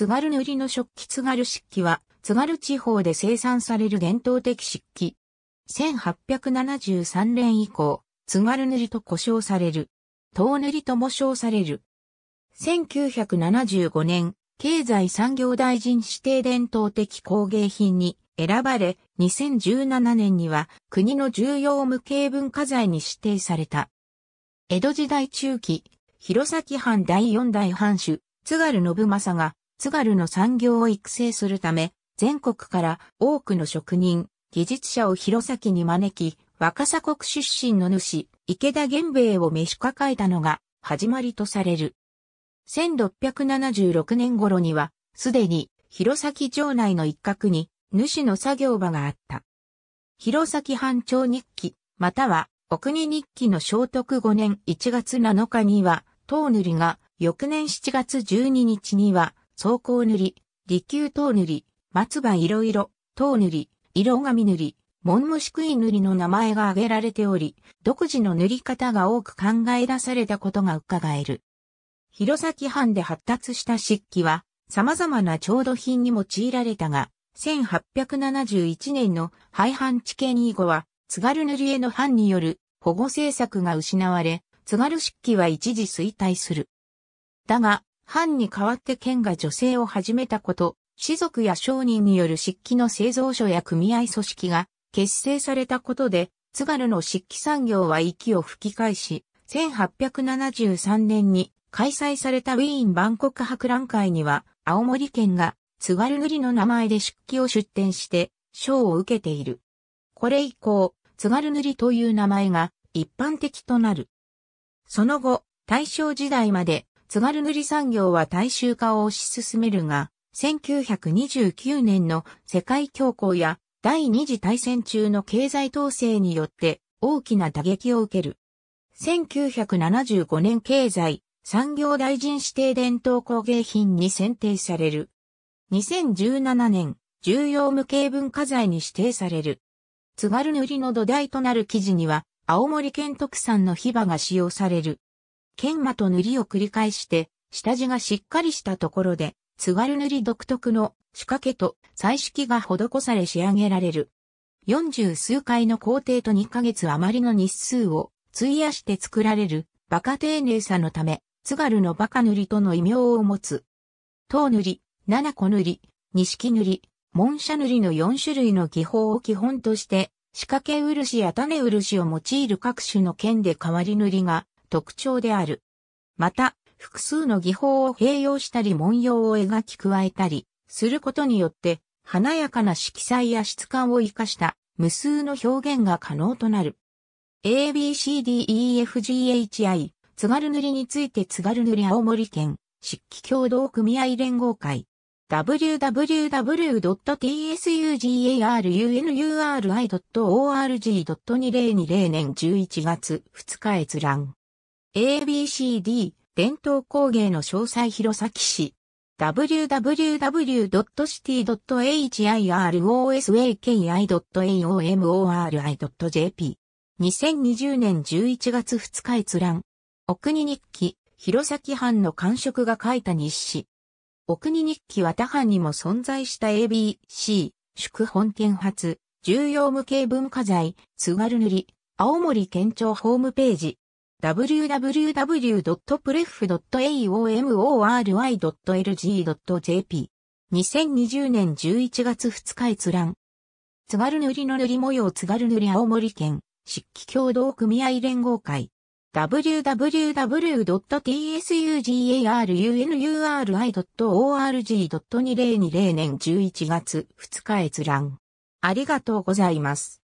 津軽塗の食器津軽漆器は、津軽地方で生産される伝統的漆器。1873年以降、津軽塗と呼称される。遠塗とも称される。1975年、経済産業大臣指定伝統的工芸品に選ばれ、2017年には国の重要無形文化財に指定された。江戸時代中期、弘前藩第四代藩主、津軽信正が津軽の産業を育成するため、全国から多くの職人、技術者を弘前に招き、若狭国出身の主、池田源兵衛を召し抱えたのが始まりとされる。1676年頃には、すでに弘前城内の一角に主の作業場があった。弘前藩長日記、またはお国日記の聖徳5年1月7日には、唐塗りが翌年7月12日には、装甲塗り、利休等塗り、松葉いろいろ、等塗り、色紙塗り、門虫食い塗りの名前が挙げられており、独自の塗り方が多く考え出されたことが伺える。弘前藩で発達した漆器は、様々な調度品に用いられたが、1871年の廃藩地県以後は、津軽塗への藩による保護政策が失われ、津軽漆器は一時衰退する。だが、藩に代わって県が女性を始めたこと、士族や商人による漆器の製造所や組合組織が結成されたことで、津軽の漆器産業は息を吹き返し、1873年に開催されたウィーン万国博覧会には、青森県が津軽塗の名前で漆器を出展して、賞を受けている。これ以降、津軽塗という名前が一般的となる。その後、大正時代まで津軽塗産業は大衆化を推し進めるが、1929年の世界恐慌や第二次大戦中の経済統制によって大きな打撃を受ける。1975年経済産業大臣指定伝統工芸品に選定される。2017年重要無形文化財に指定される。津軽塗の土台となる記事には青森県特産のヒバが使用される。研磨と塗りを繰り返して、下地がしっかりしたところで、津軽塗り独特の仕掛けと彩色が施され仕上げられる。40数回の工程と2ヶ月余りの日数を費やして作られる馬鹿丁寧さのため、津軽の馬鹿塗りとの異名を持つ。唐塗り、七個塗り、錦塗り、門車塗りの4種類の技法を基本として、仕掛け漆や種漆を用いる各種の剣で代わり塗りが特徴である。また、複数の技法を併用したり文様を描き加えたりすることによって、華やかな色彩や質感を活かした無数の表現が可能となる。ABCDEFGHI 津軽塗について津軽塗青森県漆器協同組合連合会 www.tsugarunuri.org.2020 年11月2日閲覧 ABCD 伝統工芸の詳細弘前市 www.city.hirosaki.aomori.jp 2020年11月2日閲覧。お国日記、弘前藩の官職が書いた日誌。お国日記は他藩にも存在した ABC、宿本店発、重要無形文化財、津軽塗、青森県庁ホームページ。www.pref.aomory.lg.jp。2020年11月2日閲覧。津軽塗の塗り模様津軽塗青森県、漆器協同組合連合会。www.tsugarunuri.org.2020 年11月2日閲覧。ありがとうございます。